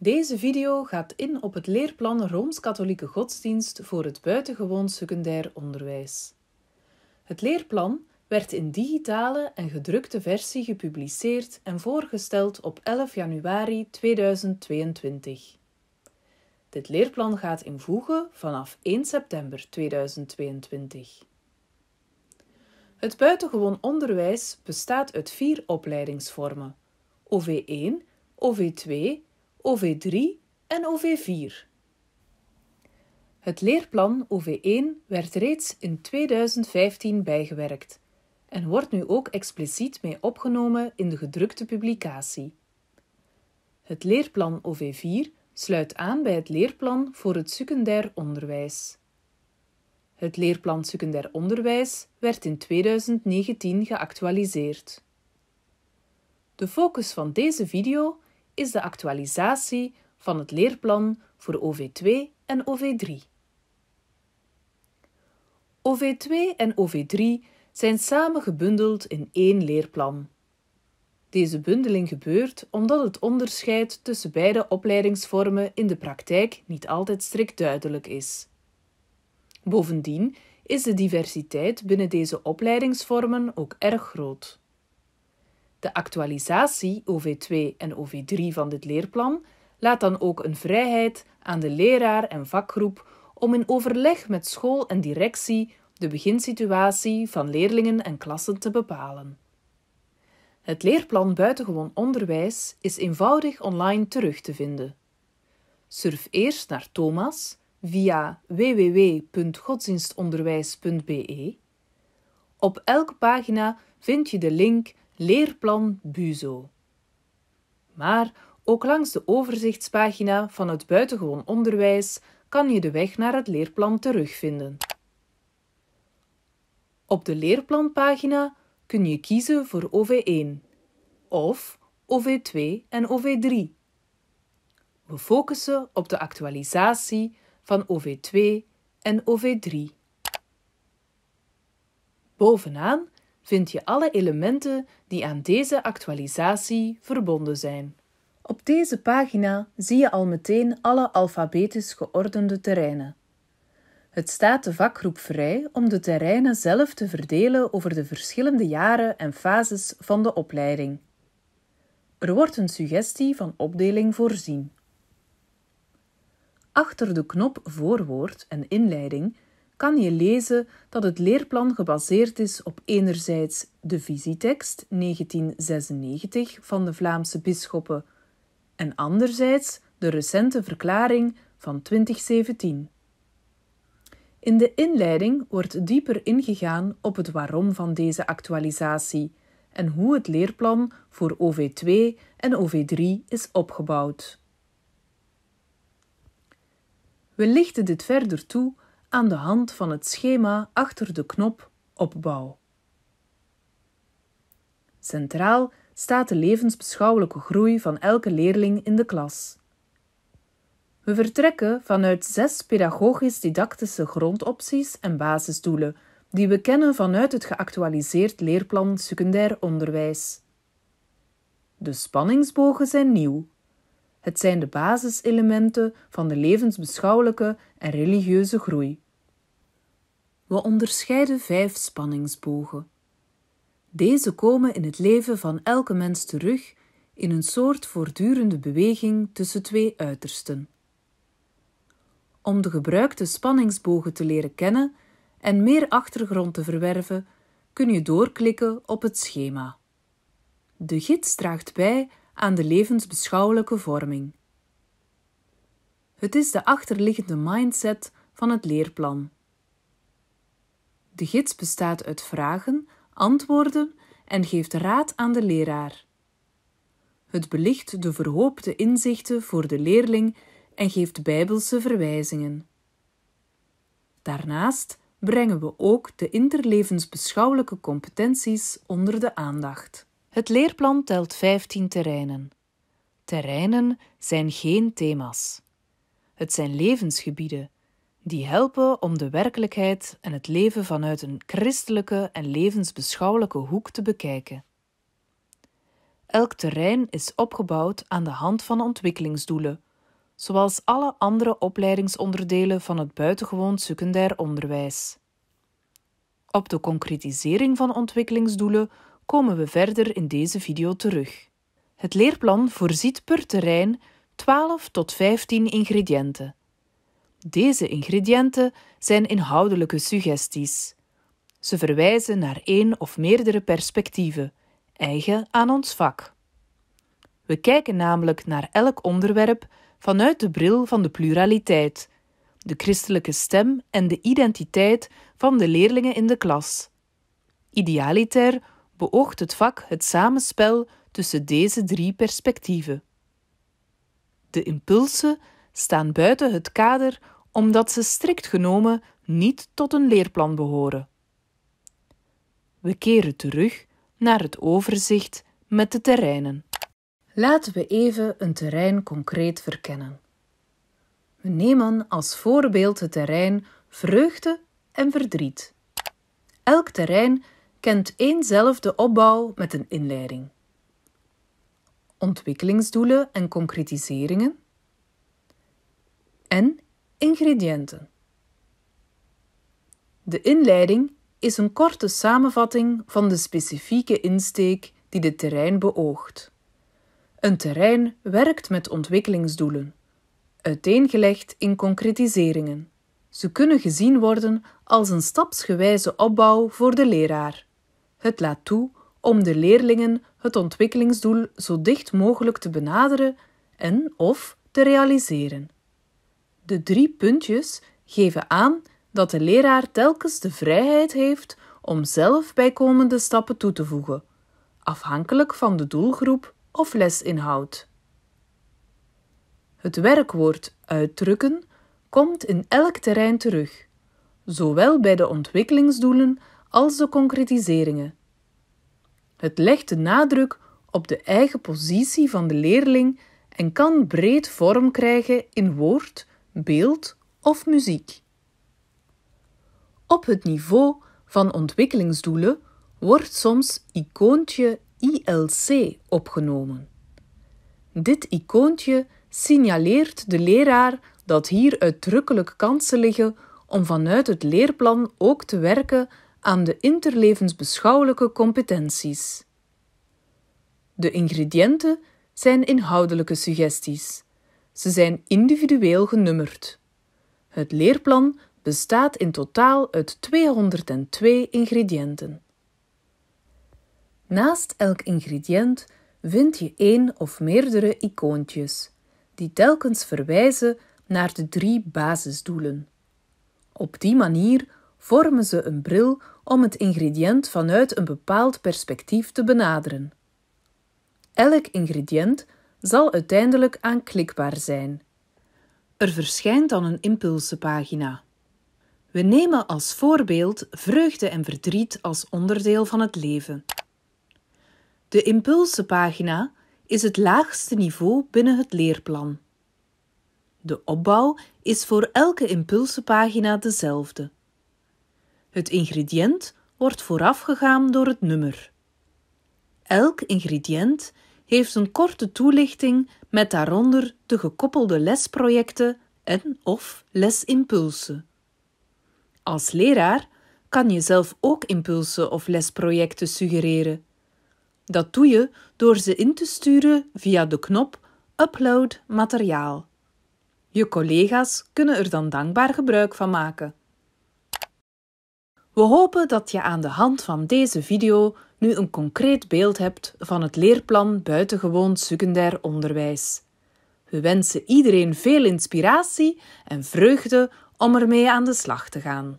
Deze video gaat in op het leerplan Rooms-Katholieke Godsdienst voor het buitengewoon secundair onderwijs. Het leerplan werd in digitale en gedrukte versie gepubliceerd en voorgesteld op 11 januari 2022. Dit leerplan gaat in voegen vanaf 1 september 2022. Het buitengewoon onderwijs bestaat uit vier opleidingsvormen: OV1, OV2 OV3 en OV4. Het leerplan OV1 werd reeds in 2015 bijgewerkt en wordt nu ook expliciet mee opgenomen in de gedrukte publicatie. Het leerplan OV4 sluit aan bij het leerplan voor het secundair onderwijs. Het leerplan secundair onderwijs werd in 2019 geactualiseerd. De focus van deze video is de actualisatie van het leerplan voor OV2 en OV3. OV2 en OV3 zijn samen gebundeld in één leerplan. Deze bundeling gebeurt omdat het onderscheid tussen beide opleidingsvormen in de praktijk niet altijd strikt duidelijk is. Bovendien is de diversiteit binnen deze opleidingsvormen ook erg groot. De actualisatie OV2 en OV3 van dit leerplan laat dan ook een vrijheid aan de leraar en vakgroep om in overleg met school en directie de beginsituatie van leerlingen en klassen te bepalen. Het leerplan buitengewoon onderwijs is eenvoudig online terug te vinden. Surf eerst naar Thomas via www.godsdienstonderwijs.be. Op elke pagina vind je de link Leerplan Buzo. Maar ook langs de overzichtspagina van het buitengewoon onderwijs kan je de weg naar het leerplan terugvinden. Op de leerplanpagina kun je kiezen voor OV1 of OV2 en OV3. We focussen op de actualisatie van OV2 en OV3. Bovenaan vind je alle elementen die aan deze actualisatie verbonden zijn. Op deze pagina zie je al meteen alle alfabetisch geordende terreinen. Het staat de vakgroep vrij om de terreinen zelf te verdelen over de verschillende jaren en fases van de opleiding. Er wordt een suggestie van opdeling voorzien. Achter de knop Voorwoord en Inleiding kan je lezen dat het leerplan gebaseerd is op enerzijds de visietekst 1996 van de Vlaamse bisschoppen en anderzijds de recente verklaring van 2017. In de inleiding wordt dieper ingegaan op het waarom van deze actualisatie en hoe het leerplan voor OV2 en OV3 is opgebouwd. We lichten dit verder toe aan de hand van het schema achter de knop Opbouw. Centraal staat de levensbeschouwelijke groei van elke leerling in de klas. We vertrekken vanuit zes pedagogisch-didactische grondopties en basisdoelen die we kennen vanuit het geactualiseerd leerplan secundair onderwijs. De spanningsbogen zijn nieuw. Het zijn de basiselementen van de levensbeschouwelijke en religieuze groei. We onderscheiden vijf spanningsbogen. Deze komen in het leven van elke mens terug in een soort voortdurende beweging tussen twee uitersten. Om de gebruikte spanningsbogen te leren kennen en meer achtergrond te verwerven, kun je doorklikken op het schema. De gids draagt bij aan de levensbeschouwelijke vorming. Het is de achterliggende mindset van het leerplan. De gids bestaat uit vragen, antwoorden en geeft raad aan de leraar. Het belicht de verhoopte inzichten voor de leerling en geeft bijbelse verwijzingen. Daarnaast brengen we ook de interlevensbeschouwelijke competenties onder de aandacht. Het leerplan telt 15 terreinen. Terreinen zijn geen thema's. Het zijn levensgebieden die helpen om de werkelijkheid en het leven vanuit een christelijke en levensbeschouwelijke hoek te bekijken. Elk terrein is opgebouwd aan de hand van ontwikkelingsdoelen, zoals alle andere opleidingsonderdelen van het buitengewoon secundair onderwijs. Op de concretisering van ontwikkelingsdoelen komen we verder in deze video terug. Het leerplan voorziet per terrein 12 tot 15 ingrediënten. Deze ingrediënten zijn inhoudelijke suggesties. Ze verwijzen naar één of meerdere perspectieven, eigen aan ons vak. We kijken namelijk naar elk onderwerp vanuit de bril van de pluraliteit, de christelijke stem en de identiteit van de leerlingen in de klas. Idealiter beoogt het vak het samenspel tussen deze drie perspectieven. De impulsen staan buiten het kader omdat ze strikt genomen niet tot een leerplan behoren. We keren terug naar het overzicht met de terreinen. Laten we even een terrein concreet verkennen. We nemen als voorbeeld het terrein vreugde en verdriet. Elk terrein kent zelf de opbouw met een inleiding. Ontwikkelingsdoelen en concretiseringen. En ingrediënten. De inleiding is een korte samenvatting van de specifieke insteek die de terrein beoogt. Een terrein werkt met ontwikkelingsdoelen, uiteengelegd in concretiseringen. Ze kunnen gezien worden als een stapsgewijze opbouw voor de leraar. Het laat toe om de leerlingen het ontwikkelingsdoel zo dicht mogelijk te benaderen en of te realiseren. De drie puntjes geven aan dat de leraar telkens de vrijheid heeft om zelf bijkomende stappen toe te voegen, afhankelijk van de doelgroep of lesinhoud. Het werkwoord uitdrukken komt in elk terrein terug, zowel bij de ontwikkelingsdoelen als de concretiseringen. Het legt de nadruk op de eigen positie van de leerling en kan breed vorm krijgen in woord, beeld of muziek. Op het niveau van ontwikkelingsdoelen wordt soms icoontje ILC opgenomen. Dit icoontje signaleert de leraar dat hier uitdrukkelijk kansen liggen om vanuit het leerplan ook te werken aan de interlevensbeschouwelijke competenties. De ingrediënten zijn inhoudelijke suggesties. Ze zijn individueel genummerd. Het leerplan bestaat in totaal uit 202 ingrediënten. Naast elk ingrediënt vind je één of meerdere icoontjes, die telkens verwijzen naar de drie basisdoelen. Op die manier vormen ze een bril om het ingrediënt vanuit een bepaald perspectief te benaderen. Elk ingrediënt zal uiteindelijk aanklikbaar zijn. Er verschijnt dan een impulsenpagina. We nemen als voorbeeld vreugde en verdriet als onderdeel van het leven. De impulsenpagina is het laagste niveau binnen het leerplan. De opbouw is voor elke impulsenpagina dezelfde. Het ingrediënt wordt voorafgegaan door het nummer. Elk ingrediënt heeft een korte toelichting met daaronder de gekoppelde lesprojecten en/of lesimpulsen. Als leraar kan je zelf ook impulsen of lesprojecten suggereren. Dat doe je door ze in te sturen via de knop Upload materiaal. Je collega's kunnen er dan dankbaar gebruik van maken. We hopen dat je aan de hand van deze video nu een concreet beeld hebt van het leerplan buitengewoon secundair onderwijs. We wensen iedereen veel inspiratie en vreugde om ermee aan de slag te gaan.